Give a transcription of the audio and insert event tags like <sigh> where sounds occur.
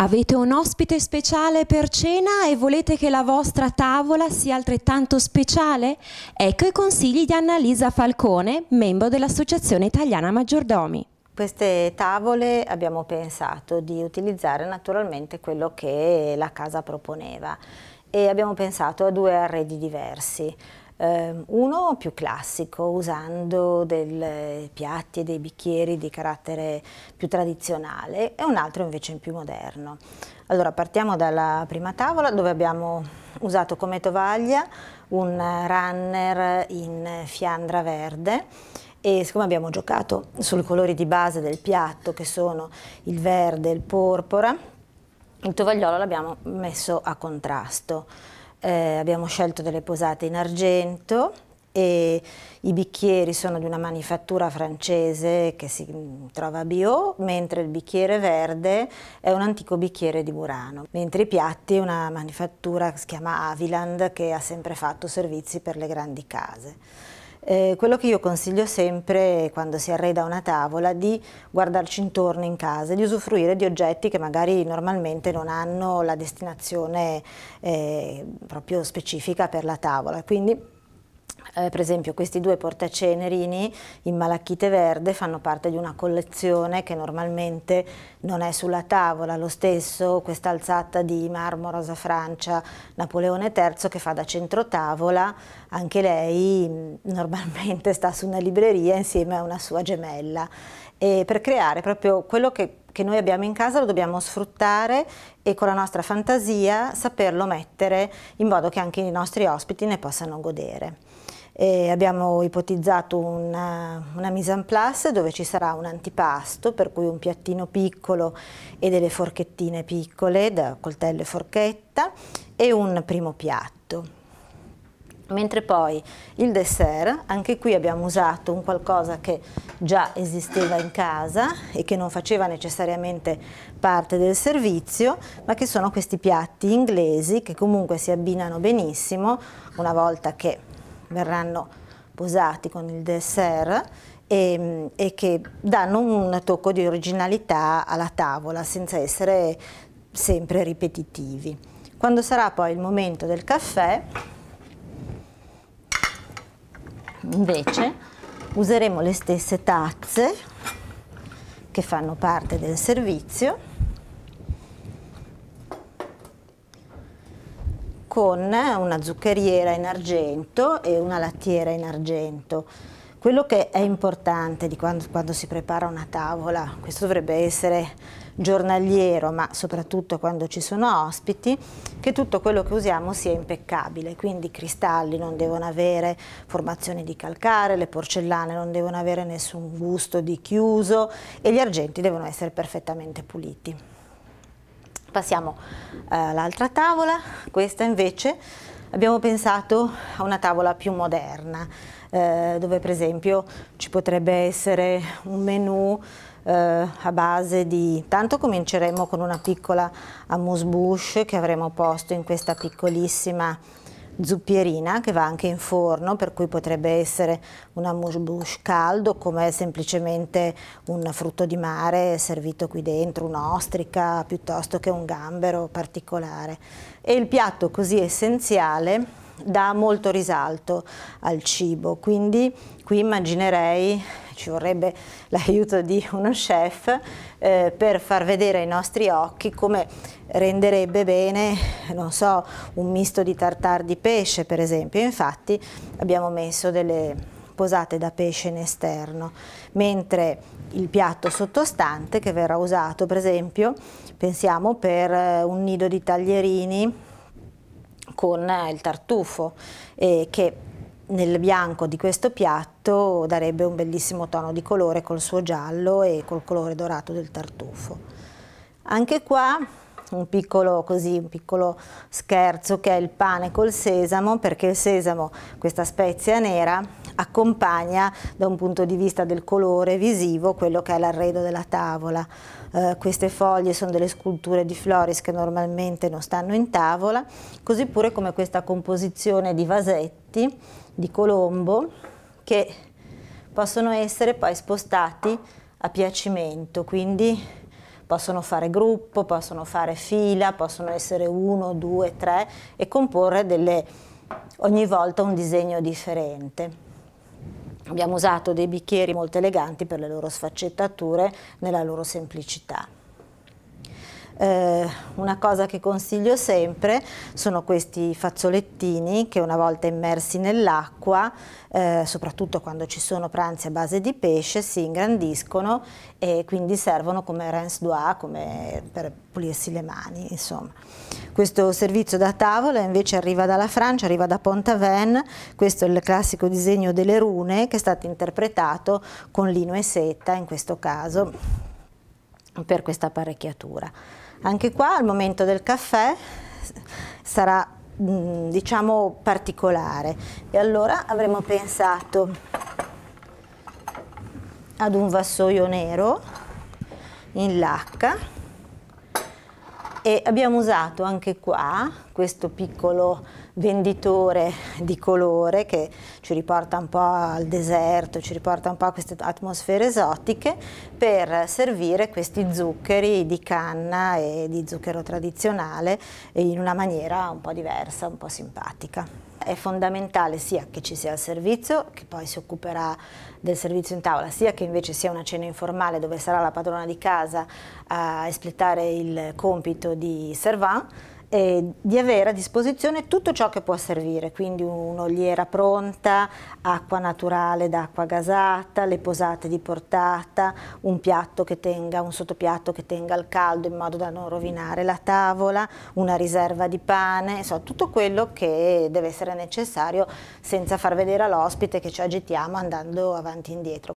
Avete un ospite speciale per cena e volete che la vostra tavola sia altrettanto speciale? Ecco i consigli di Annalisa Falcone, membro dell'Associazione Italiana Maggiordomi. Queste tavole abbiamo pensato di utilizzare naturalmente quello che la casa proponeva e abbiamo pensato a due arredi diversi. Ehm, uno più classico, usando dei piatti e dei bicchieri di carattere più tradizionale e un altro invece in più moderno. Allora partiamo dalla prima tavola dove abbiamo usato come tovaglia un runner in fiandra verde e siccome abbiamo giocato sui colori di base del piatto che sono il verde e il porpora, il tovagliolo l'abbiamo messo a contrasto eh, abbiamo scelto delle posate in argento e i bicchieri sono di una manifattura francese che si mm, trova a Bio, mentre il bicchiere verde è un antico bicchiere di Murano, mentre i piatti una manifattura che si chiama Aviland che ha sempre fatto servizi per le grandi case. Eh, quello che io consiglio sempre quando si arreda una tavola di guardarci intorno in casa, di usufruire di oggetti che magari normalmente non hanno la destinazione eh, proprio specifica per la tavola. Quindi eh, per esempio questi due portacenerini in malachite verde fanno parte di una collezione che normalmente non è sulla tavola, lo stesso questa alzata di marmo Rosa Francia Napoleone III che fa da centrotavola, anche lei mh, mm, normalmente sta su una libreria insieme a una sua gemella e per creare proprio quello che, che, noi abbiamo in casa lo dobbiamo sfruttare e con la nostra fantasia saperlo mettere in modo che anche i nostri ospiti ne possano godere. E abbiamo ipotizzato una, eh, una mise en place dove ci sarà un antipasto, per cui un piattino piccolo e delle forchettine piccole da coltello e forchetta e un primo piatto. Mentre poi il dessert, anche qui abbiamo usato un qualcosa che già esisteva in casa e che non faceva necessariamente parte del servizio, ma che sono questi piatti inglesi che comunque si abbinano benissimo una volta che verranno posati con il dessert e, e che danno un tocco di originalità alla tavola senza essere sempre ripetitivi. Quando sarà poi il momento del caffè, invece, useremo le stesse tazze che fanno parte del servizio con una zuccheriera in argento e una lattiera in argento. Quello che è importante di quando, quando, si prepara una tavola, questo dovrebbe essere giornaliero, ma soprattutto quando ci sono ospiti, che tutto quello che usiamo sia impeccabile, quindi i cristalli non devono avere formazioni di calcare, le porcellane non devono avere nessun gusto di chiuso e gli argenti devono essere perfettamente puliti passiamo all'altra eh, tavola, questa invece abbiamo pensato a una tavola più moderna, eh, dove per esempio ci potrebbe essere un menu eh, a base di... Tanto cominceremo con una piccola amuse-bouche che avremo posto in questa piccolissima zuppierina che va anche in forno, per cui potrebbe essere un amuse-bouche caldo come semplicemente un frutto di mare servito qui dentro, un'ostrica piuttosto che un gambero particolare. E il piatto così essenziale dà molto risalto al cibo, quindi qui immaginerei ci vorrebbe <laughs> l'aiuto di uno chef eh, per far vedere ai nostri occhi come renderebbe bene, non so, un misto di tartar di pesce per esempio. Infatti abbiamo messo delle posate da pesce in esterno, mentre il piatto sottostante che verrà usato per esempio, pensiamo per eh, un nido di taglierini con eh, il tartufo eh, che nel bianco di questo piatto darebbe un bellissimo tono di colore col suo giallo e col colore dorato del tartufo. Anche qua un piccolo, così, un piccolo scherzo che è il pane col sesamo perché il sesamo, questa spezia nera, accompagna da un punto di vista del colore visivo quello che è l'arredo della tavola. Eh, queste foglie sono delle sculture di Floris che normalmente non stanno in tavola, così pure come questa composizione di vasetti di Colombo che possono essere poi spostati a piacimento, quindi possono fare gruppo, possono fare fila, possono essere uno, due, tre e comporre delle, ogni volta un disegno differente. Abbiamo usato dei bicchieri molto eleganti per le loro sfaccettature nella loro semplicità. Eh, una cosa che consiglio sempre sono questi fazzolettini che una volta immersi nell'acqua, eh, soprattutto quando ci sono pranzi a base di pesce, si ingrandiscono e quindi servono come rinse-doigt, come per pulirsi le mani, insomma. Questo servizio da tavola invece arriva dalla Francia, arriva da Pont-Aven, questo è il classico disegno delle rune che è stato interpretato con lino e seta in questo caso per questa apparecchiatura. Anche qua al momento del caffè sarà mm, diciamo particolare e allora avremo pensato ad un vassoio nero in lacca e abbiamo usato anche qua questo piccolo venditore di colore che ci riporta un po' al deserto, ci riporta un po' a queste atmosfere esotiche per servire questi zuccheri di canna e di zucchero tradizionale in una maniera un po' diversa, un po' simpatica. È fondamentale sia che ci sia il servizio, che poi si occuperà del servizio in tavola, sia che invece sia una cena informale dove sarà la padrona di casa a espletare il compito di servant, eh, di avere a disposizione tutto ciò che può servire, quindi un'oliera pronta, acqua naturale d'acqua gasata, le posate di portata, un piatto che tenga, un sottopiatto che tenga al caldo in modo da non rovinare la tavola, una riserva di pane, insomma tutto quello che deve essere necessario senza far vedere all'ospite che ci agitiamo andando avanti e indietro.